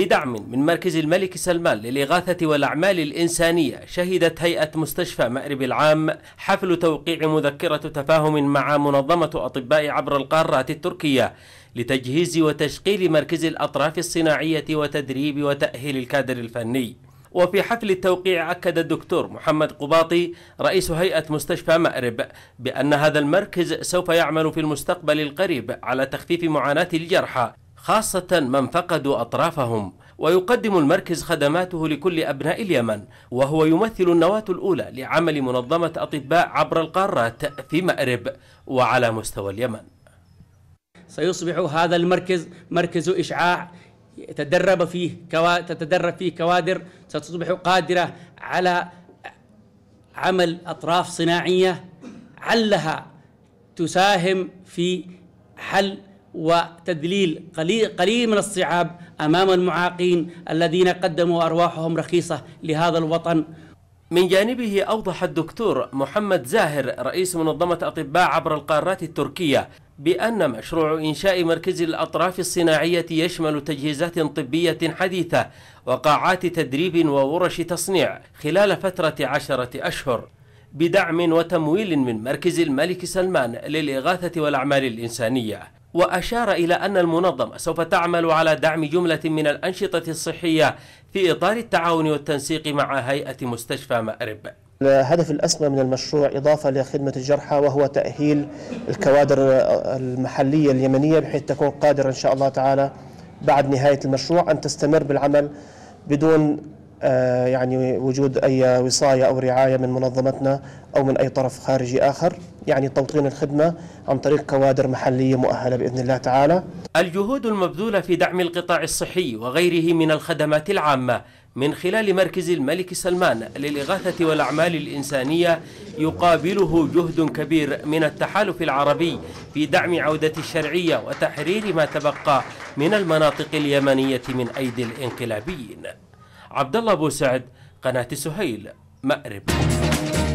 بدعم من مركز الملك سلمان للإغاثة والأعمال الإنسانية شهدت هيئة مستشفى مأرب العام حفل توقيع مذكرة تفاهم مع منظمة أطباء عبر القارات التركية لتجهيز وتشغيل مركز الأطراف الصناعية وتدريب وتأهيل الكادر الفني وفي حفل التوقيع أكد الدكتور محمد قباطي رئيس هيئة مستشفى مأرب بأن هذا المركز سوف يعمل في المستقبل القريب على تخفيف معاناة الجرحى خاصة من فقدوا أطرافهم ويقدم المركز خدماته لكل أبناء اليمن وهو يمثل النواة الأولى لعمل منظمة أطباء عبر القارات في مأرب وعلى مستوى اليمن سيصبح هذا المركز مركز إشعاع تدرب فيه كوا... تتدرب فيه كوادر ستصبح قادرة على عمل أطراف صناعية علها تساهم في حل وتدليل قليل, قليل من الصعاب أمام المعاقين الذين قدموا أرواحهم رخيصة لهذا الوطن من جانبه أوضح الدكتور محمد زاهر رئيس منظمة أطباء عبر القارات التركية بأن مشروع إنشاء مركز الأطراف الصناعية يشمل تجهيزات طبية حديثة وقاعات تدريب وورش تصنيع خلال فترة عشرة أشهر بدعم وتمويل من مركز الملك سلمان للإغاثة والأعمال الإنسانية وأشار إلى أن المنظمة سوف تعمل على دعم جملة من الأنشطة الصحية في إطار التعاون والتنسيق مع هيئة مستشفى مأرب الهدف الأسمى من المشروع إضافة لخدمة الجرحى وهو تأهيل الكوادر المحلية اليمنية بحيث تكون قادرة إن شاء الله تعالى بعد نهاية المشروع أن تستمر بالعمل بدون آه، يعني وجود أي وصاية أو رعاية من منظمتنا أو من أي طرف خارجي آخر يعني توطين الخدمة عن طريق كوادر محلية مؤهلة بإذن الله تعالى الجهود المبذولة في دعم القطاع الصحي وغيره من الخدمات العامة من خلال مركز الملك سلمان للإغاثة والأعمال الإنسانية يقابله جهد كبير من التحالف العربي في دعم عودة الشرعية وتحرير ما تبقى من المناطق اليمنية من أيدي الانقلابيين عبد الله ابو سعد قناه سهيل مأرب